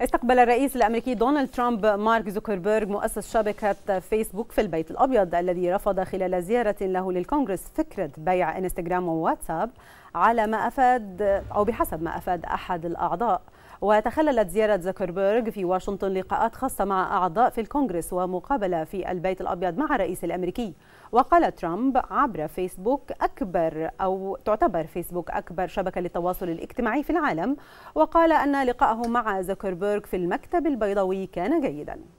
استقبل الرئيس الامريكي دونالد ترامب مارك زوكربيرغ مؤسس شبكه فيسبوك في البيت الابيض الذي رفض خلال زياره له للكونغرس فكره بيع انستغرام وواتساب على ما أفاد أو بحسب ما أفاد أحد الأعضاء وتخللت زيارة زكربيرغ في واشنطن لقاءات خاصة مع أعضاء في الكونغرس ومقابلة في البيت الأبيض مع الرئيس الأمريكي وقال ترامب عبر فيسبوك أكبر أو تعتبر فيسبوك أكبر شبكة للتواصل الاجتماعي في العالم وقال أن لقاءه مع زكربيرغ في المكتب البيضاوي كان جيداً